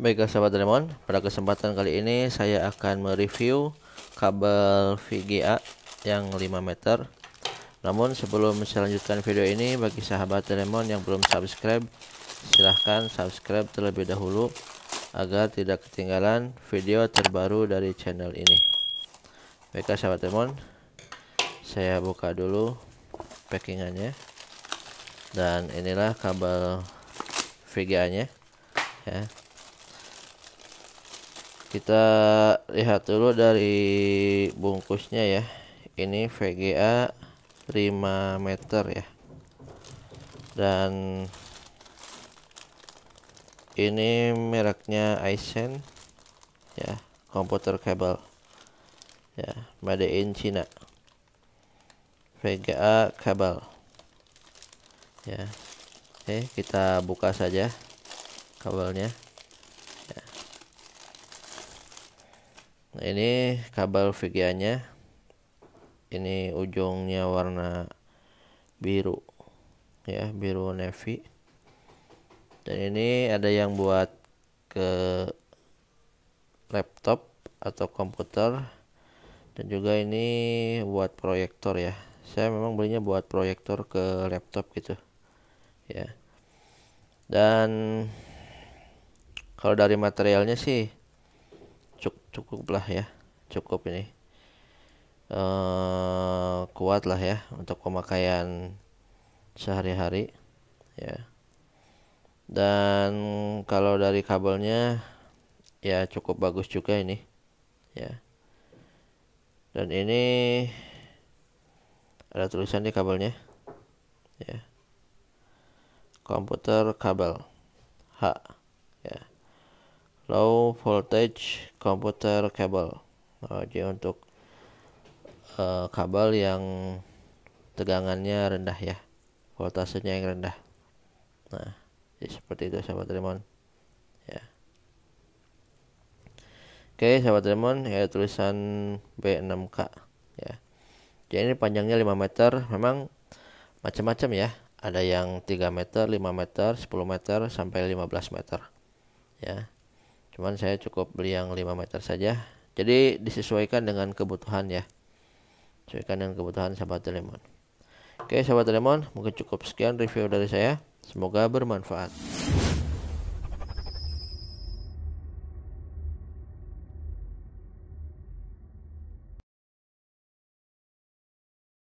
Baiklah sahabat Doraemon, pada kesempatan kali ini saya akan mereview kabel VGA yang 5 meter. Namun sebelum saya lanjutkan video ini bagi sahabat Doraemon yang belum subscribe, silahkan subscribe terlebih dahulu agar tidak ketinggalan video terbaru dari channel ini. Baiklah sahabat Doraemon, saya buka dulu packingannya dan inilah kabel VGA nya ya kita lihat dulu dari bungkusnya ya ini VGA 5 meter ya dan ini mereknya Aizen ya komputer kabel ya made in China VGA kabel ya Oke kita buka saja kabelnya ya. nah ini kabel VGA nya ini ujungnya warna biru ya biru navy dan ini ada yang buat ke laptop atau komputer dan juga ini buat proyektor ya saya memang belinya buat proyektor ke laptop gitu ya dan kalau dari materialnya sih cukup cukup lah ya cukup ini eh, kuat lah ya untuk pemakaian sehari-hari ya dan kalau dari kabelnya ya cukup bagus juga ini ya dan ini ada tulisan di kabelnya ya komputer kabel H ya low voltage komputer kabel oh, jadi untuk uh, kabel yang tegangannya rendah ya voltasenya yang rendah nah jadi seperti itu sahabat remon ya oke sahabat remon ya tulisan B6K ya jadi ya, ini panjangnya 5 meter, memang macam-macam ya. Ada yang 3 meter, 5 meter, 10 meter sampai 15 meter. Ya. Cuman saya cukup beli yang 5 meter saja. Jadi disesuaikan dengan kebutuhan ya. Sesuaikan dengan kebutuhan sahabat Lemon. Oke, sahabat Lemon, mungkin cukup sekian review dari saya. Semoga bermanfaat.